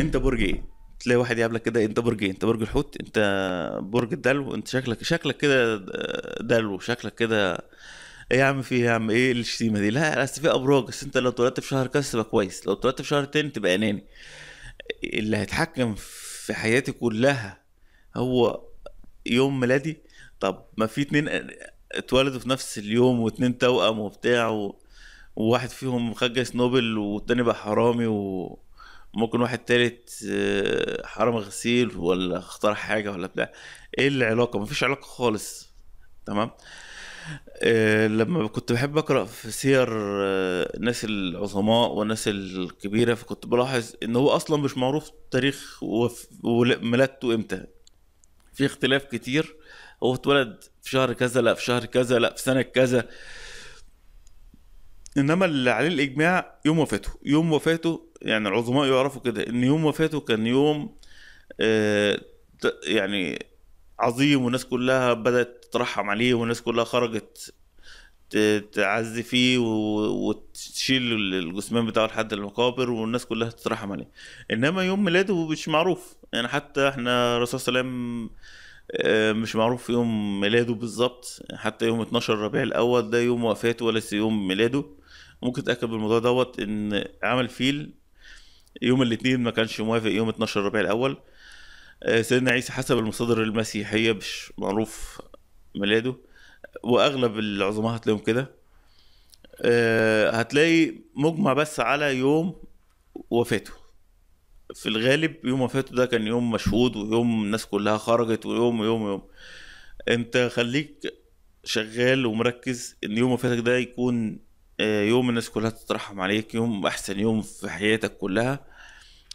انت برج ايه تلاقي واحد يقابلك كده انت برج ايه انت برج الحوت انت برج الدلو انت شكلك شكلك كده دلو شكلك كده ايه يا عم في ايه يا عم ايه الشتيمه دي لا اصل في ابراج بس انت لو اتولدت في شهر كذا تبقى كويس لو اتولدت في شهر تاني تبقى اناني اللي هيتحكم في حياتي كلها هو يوم ميلادي طب ما في اتنين اتولدوا في نفس اليوم واتنين توأم وبتاع و... وواحد فيهم خد جايز نوبل والتاني بقى حرامي و... ممكن واحد تالت آه، حرام غسيل ولا اختار حاجه ولا بتاع ايه العلاقه مفيش علاقه خالص تمام أه لما كنت بحب اقرا في سير آه، الناس العظماء والناس الكبيره فكنت بلاحظ ان هو اصلا مش معروف تاريخ ميلادته امتى في اختلاف كتير هو اتولد في شهر كذا لا في شهر كذا لا في سنه كذا انما اللي عليه الاجماع يوم وفاته يوم وفاته يعني العظماء يعرفوا كده ان يوم وفاته كان يوم آه، يعني عظيم والناس كلها بدأت تترحم عليه والناس كلها خرجت تعزي فيه وتشيل الجثمان بتاعه لحد المقابر والناس كلها تترحم عليه انما يوم ميلاده مش معروف يعني حتى احنا الرسول صلى الله عليه وسلم آه، مش معروف في يوم ميلاده بالظبط حتى يوم 12 ربيع الاول ده يوم وفاته وليس يوم ميلاده ممكن تاكد بالموضوع دوت ان عمل فيل يوم الاثنين ما كانش موافق يوم 12 ربيع الاول آه، سيدنا عيسى حسب المصادر المسيحيه مش معروف ميلاده واغلب العظماء هتلاقيهم كده آه، هتلاقي مجمع بس على يوم وفاته في الغالب يوم وفاته ده كان يوم مشهود ويوم الناس كلها خرجت ويوم ويوم ويوم انت خليك شغال ومركز ان يوم وفاتك ده يكون آه، يوم الناس كلها تترحم عليك يوم احسن يوم في حياتك كلها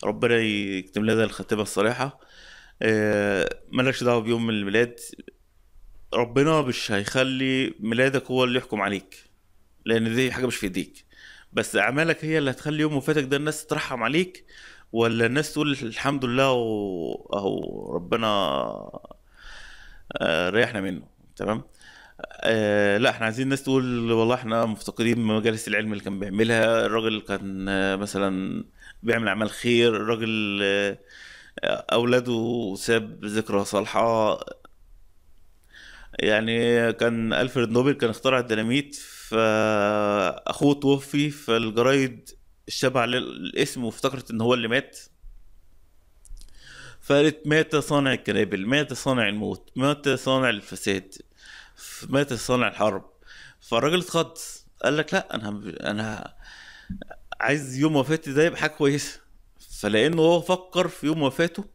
ربنا يكتم لنا الخاتمه الصالحه آه، مالكش دعوه بيوم الميلاد ربنا مش هيخلي ميلادك هو اللي يحكم عليك لان دي حاجه مش في ايديك بس اعمالك هي اللي هتخلي يوم وفاتك ده الناس تترحم عليك ولا الناس تقول الحمد لله اهو ربنا آه، ريحنا منه تمام آه لا احنا عايزين الناس تقول والله احنا مفتقدين مجالس العلم اللي كان بيعملها الراجل كان آه، مثلا بيعمل اعمال خير الراجل آه اولاده ساب ذكرى صالحه يعني كان الفريد نوبل كان اخترع الديناميت فاخوه توفي فالجرايد الشبع للاسم وافتكرت ان هو اللي مات فقالت مات صانع الكنابل مات صانع الموت مات صانع الفساد مات صانع الحرب فالراجل اتخض قال لك لا انا انا عايز يوم وفاتي ده يبقى حاجه كويسه فلانه هو فكر في يوم وفاته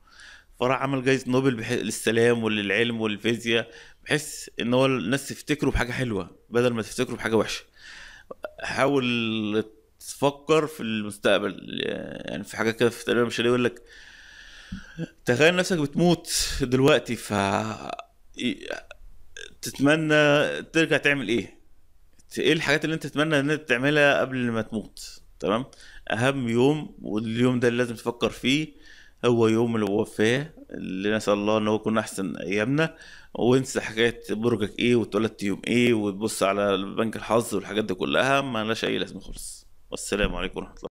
فراح عمل جايزه نوبل بح... للسلام وللعلم وللفيزياء بحيث ان هو الناس تفتكره بحاجه حلوه بدل ما تفتكره بحاجه وحشه حاول تفكر في المستقبل يعني في حاجه كده في تقريبا مش يقول لك تخيل نفسك بتموت دلوقتي ف تتمنى ترجع تعمل ايه ايه الحاجات اللي انت تتمنى ان انت تعملها قبل ما تموت تمام اهم يوم واليوم ده اللي لازم تفكر فيه هو يوم الوفاه اللي نسال الله ان هو يكون احسن ايامنا وانسى حكايه برجك ايه واتولدت يوم ايه وتبص على بنك الحظ والحاجات دي كلها مالهاش اي لازمه خالص والسلام عليكم ورحمه الله